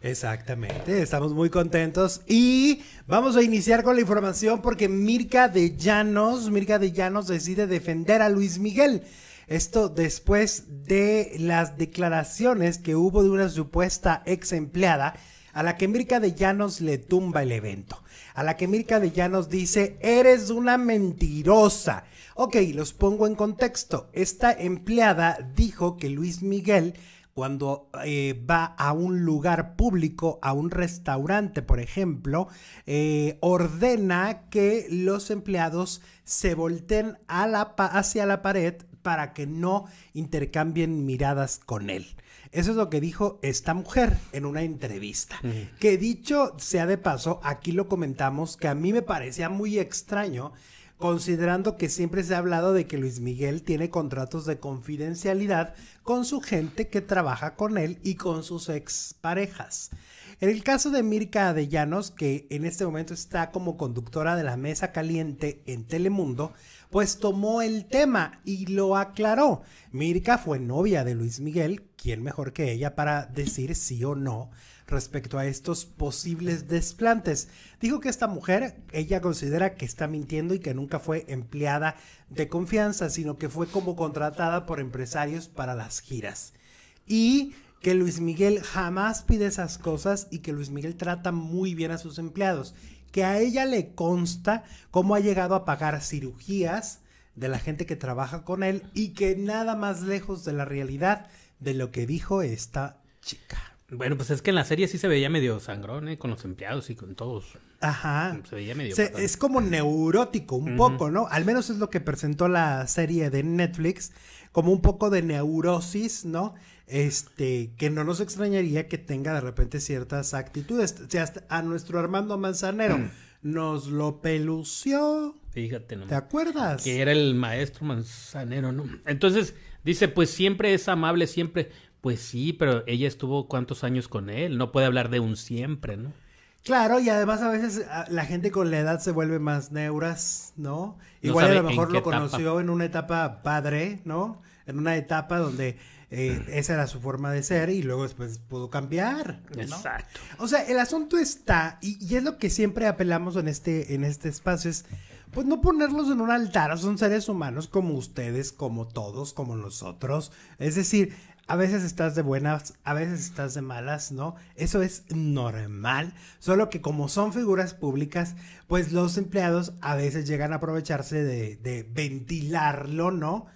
Exactamente, estamos muy contentos y vamos a iniciar con la información porque Mirka de Llanos, Mirka de Llanos decide defender a Luis Miguel. Esto después de las declaraciones que hubo de una supuesta ex empleada a la que Mirka de Llanos le tumba el evento, a la que Mirka de Llanos dice, eres una mentirosa. Ok, los pongo en contexto. Esta empleada dijo que Luis Miguel, cuando eh, va a un lugar público, a un restaurante, por ejemplo, eh, ordena que los empleados se volteen hacia la pared para que no intercambien miradas con él. Eso es lo que dijo esta mujer en una entrevista. Que dicho sea de paso, aquí lo comentamos, que a mí me parecía muy extraño considerando que siempre se ha hablado de que Luis Miguel tiene contratos de confidencialidad con su gente que trabaja con él y con sus exparejas. En el caso de Mirka Adellanos, que en este momento está como conductora de la Mesa Caliente en Telemundo, pues tomó el tema y lo aclaró. Mirka fue novia de Luis Miguel, ¿quién mejor que ella para decir sí o no respecto a estos posibles desplantes? Dijo que esta mujer, ella considera que está mintiendo y que nunca fue empleada de confianza, sino que fue como contratada por empresarios para las giras. Y que Luis Miguel jamás pide esas cosas y que Luis Miguel trata muy bien a sus empleados, que a ella le consta cómo ha llegado a pagar cirugías de la gente que trabaja con él y que nada más lejos de la realidad de lo que dijo esta chica. Bueno, pues es que en la serie sí se veía medio sangrón, ¿eh? Con los empleados y con todos. Ajá. Se veía medio... es como neurótico un poco, ¿no? Al menos es lo que presentó la serie de Netflix, como un poco de neurosis, ¿no? Este, que no nos extrañaría que tenga de repente ciertas actitudes. O sea, a nuestro Armando Manzanero mm. nos lo pelució. Fíjate, ¿no? ¿Te acuerdas? Que era el maestro Manzanero, ¿no? Entonces, dice, pues siempre es amable, siempre pues sí, pero ella estuvo cuántos años con él, no puede hablar de un siempre, ¿no? Claro, y además a veces ah, la gente con la edad se vuelve más neuras, ¿no? Igual a lo mejor lo conoció en una etapa padre, ¿no? En una etapa donde eh, esa era su forma de ser y luego después pudo cambiar. Exacto. O sea, el asunto está, y, y, es lo que siempre apelamos en este, en este espacio, es pues no ponerlos en un altar, son seres humanos como ustedes, como todos, como nosotros. Es decir, a veces estás de buenas, a veces estás de malas, ¿no? Eso es normal, solo que como son figuras públicas, pues los empleados a veces llegan a aprovecharse de, de ventilarlo, ¿no?